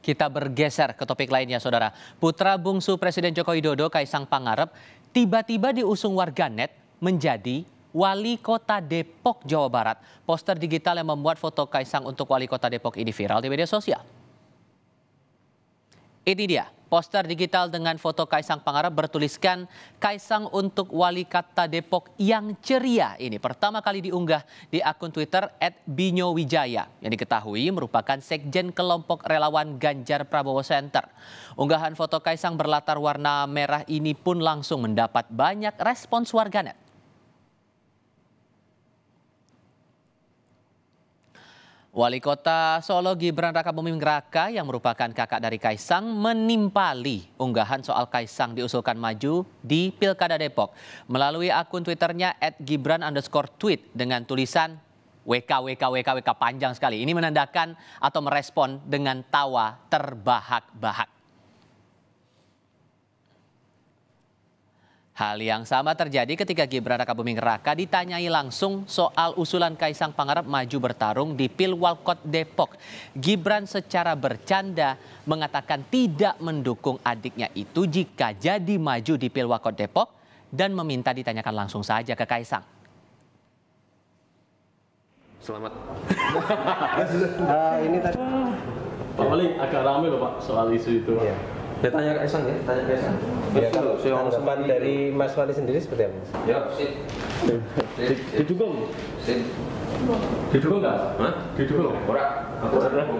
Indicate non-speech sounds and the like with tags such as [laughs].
Kita bergeser ke topik lainnya, Saudara. Putra bungsu Presiden Joko Widodo, Kaisang Pangarep, tiba-tiba diusung warganet menjadi Wali Kota Depok, Jawa Barat. Poster digital yang membuat foto Kaisang untuk Wali Kota Depok ini viral di media sosial. Ini dia Poster digital dengan foto Kaisang Pangarep bertuliskan Kaisang untuk wali kata Depok yang ceria ini pertama kali diunggah di akun Twitter @binyowijaya yang diketahui merupakan sekjen kelompok relawan Ganjar Prabowo Center. Unggahan foto Kaisang berlatar warna merah ini pun langsung mendapat banyak respons warganet. Wali Kota Solo Gibran Raka Buming Raka yang merupakan kakak dari Kaisang menimpali unggahan soal Kaisang diusulkan maju di Pilkada Depok. Melalui akun Twitternya at Gibran underscore tweet dengan tulisan WK, WK, WK, WK panjang sekali. Ini menandakan atau merespon dengan tawa terbahak-bahak. Hal yang sama terjadi ketika Gibran Raka Buming Raka ditanyai langsung soal usulan Kaisang Pangarep maju bertarung di Pilwalkot Depok. Gibran secara bercanda mengatakan tidak mendukung adiknya itu jika jadi maju di Pilwalkot Depok dan meminta ditanyakan langsung saja ke Kaisang. Selamat. [laughs] Ah, ini tadi. Pak Wali, agak ramai loh Pak soal isu itu. Iya. Ya tanya ke Esan ya, tanya ke Esan. Ya, kalau yang sempat dari Mas Wali sendiri seperti apa? Ya, sip. Didukung. Sip. Didukung nggak Hah? Didukung. Orang. Aku ora.